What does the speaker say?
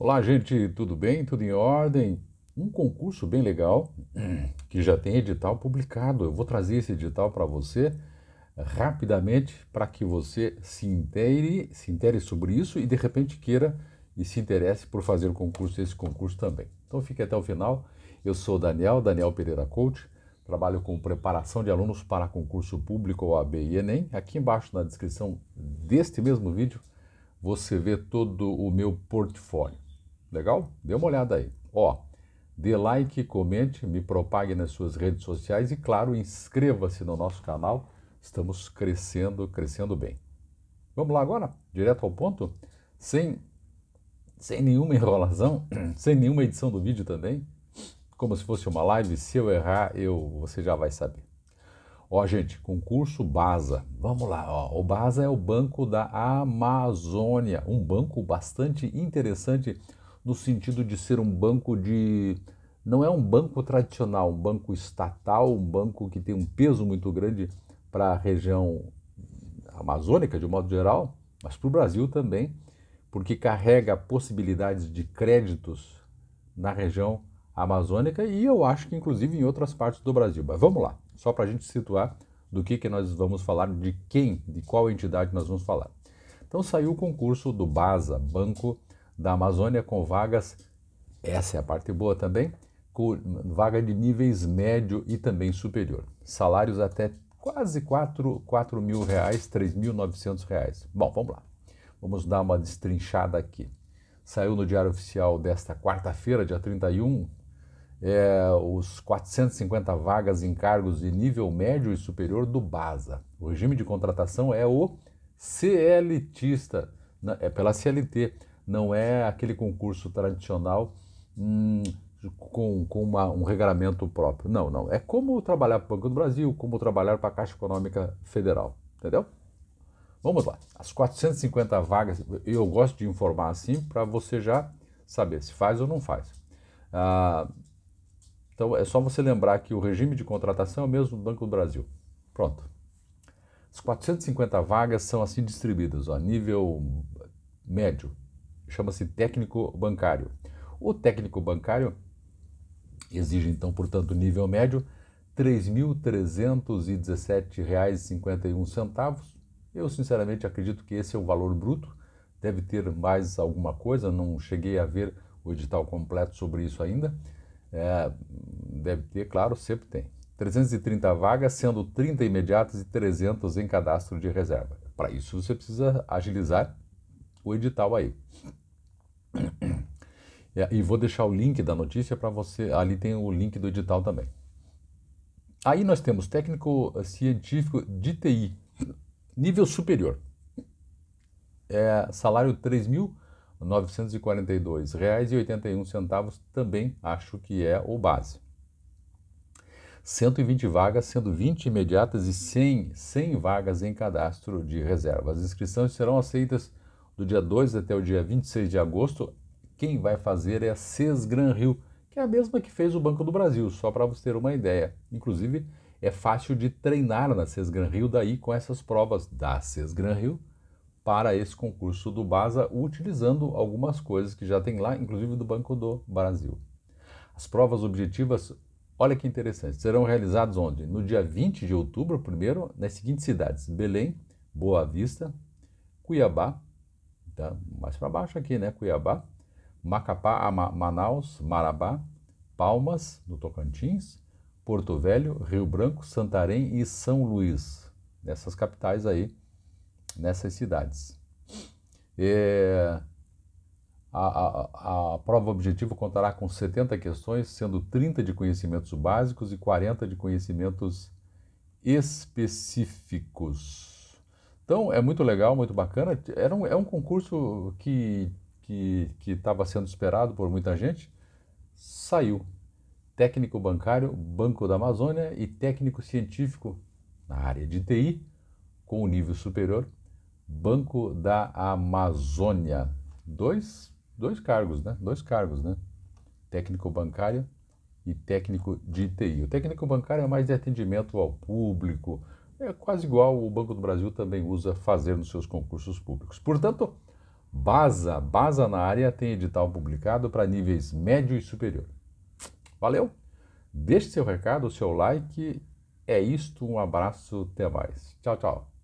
Olá, gente, tudo bem? Tudo em ordem? Um concurso bem legal que já tem edital publicado. Eu vou trazer esse edital para você rapidamente para que você se inteire se intere sobre isso e de repente queira e se interesse por fazer o concurso, esse concurso também. Então fique até o final. Eu sou Daniel, Daniel Pereira Coach. Trabalho com preparação de alunos para concurso público OAB e ENEM. Aqui embaixo na descrição deste mesmo vídeo você vê todo o meu portfólio. Legal? Dê uma olhada aí. Ó, dê like, comente, me propague nas suas redes sociais e, claro, inscreva-se no nosso canal. Estamos crescendo, crescendo bem. Vamos lá agora, direto ao ponto, sem, sem nenhuma enrolação, sem nenhuma edição do vídeo também, como se fosse uma live. Se eu errar, eu, você já vai saber. Ó, gente, concurso BASA. Vamos lá, ó. O BASA é o Banco da Amazônia, um banco bastante interessante no sentido de ser um banco de. Não é um banco tradicional, um banco estatal, um banco que tem um peso muito grande para a região amazônica, de um modo geral, mas para o Brasil também, porque carrega possibilidades de créditos na região amazônica e eu acho que inclusive em outras partes do Brasil. Mas vamos lá, só para a gente situar do que, que nós vamos falar, de quem, de qual entidade nós vamos falar. Então saiu o concurso do BASA, Banco da Amazônia com vagas, essa é a parte boa também, com vaga de níveis médio e também superior. Salários até quase 4, 4 mil reais, 3.900 reais. Bom, vamos lá. Vamos dar uma destrinchada aqui. Saiu no Diário Oficial desta quarta-feira, dia 31, é, os 450 vagas em cargos de nível médio e superior do BASA. O regime de contratação é o CLTista, né? é pela CLT, não é aquele concurso tradicional hum, com, com uma, um regramento próprio. Não, não. É como trabalhar para o Banco do Brasil, como trabalhar para a Caixa Econômica Federal. Entendeu? Vamos lá. As 450 vagas, eu gosto de informar assim para você já saber se faz ou não faz. Ah, então é só você lembrar que o regime de contratação é o mesmo do Banco do Brasil. Pronto. As 450 vagas são assim distribuídas, a nível médio, chama-se técnico bancário. O técnico bancário exige, então, portanto, nível médio R$ 3.317,51. Eu, sinceramente, acredito que esse é o valor bruto. Deve ter mais alguma coisa, não cheguei a ver o edital completo sobre isso ainda. É, deve ter, claro, sempre tem. 330 vagas, sendo 30 imediatas e 300 em cadastro de reserva. Para isso, você precisa agilizar o edital aí. É, e vou deixar o link da notícia para você. Ali tem o link do edital também. Aí nós temos técnico eh, científico de TI, nível superior. É, salário R$ 3.942,81, também acho que é o base. 120 vagas, sendo 20 imediatas e 100, 100 vagas em cadastro de reserva. As inscrições serão aceitas do dia 2 até o dia 26 de agosto, quem vai fazer é a CES Gran Rio, que é a mesma que fez o Banco do Brasil, só para você ter uma ideia. Inclusive, é fácil de treinar na CES Gran Rio, daí com essas provas da CES Gran Rio para esse concurso do BASA, utilizando algumas coisas que já tem lá, inclusive do Banco do Brasil. As provas objetivas, olha que interessante, serão realizadas onde? No dia 20 de outubro, primeiro, nas seguintes cidades: Belém, Boa Vista, Cuiabá, tá? mais para baixo aqui, né? Cuiabá, Macapá, Ama Manaus, Marabá, Palmas, no Tocantins, Porto Velho, Rio Branco, Santarém e São Luís. Nessas capitais aí, nessas cidades. É, a, a, a, prova objetiva contará com 70 questões, sendo 30 de conhecimentos básicos e 40 de conhecimentos específicos. Então, é muito legal, muito bacana. Era um, é um concurso que estava sendo esperado por muita gente. Saiu. Técnico bancário, Banco da Amazônia e técnico científico na área de TI, com o nível superior, Banco da Amazônia. Dois, dois cargos, né? Dois cargos, né? Técnico bancário e técnico de TI. O técnico bancário é mais de atendimento ao público, é quase igual o Banco do Brasil também usa fazer nos seus concursos públicos. Portanto, Baza, Baza na área tem edital publicado para níveis médio e superior. Valeu! Deixe seu recado, seu like. É isto, um abraço, até mais. Tchau, tchau.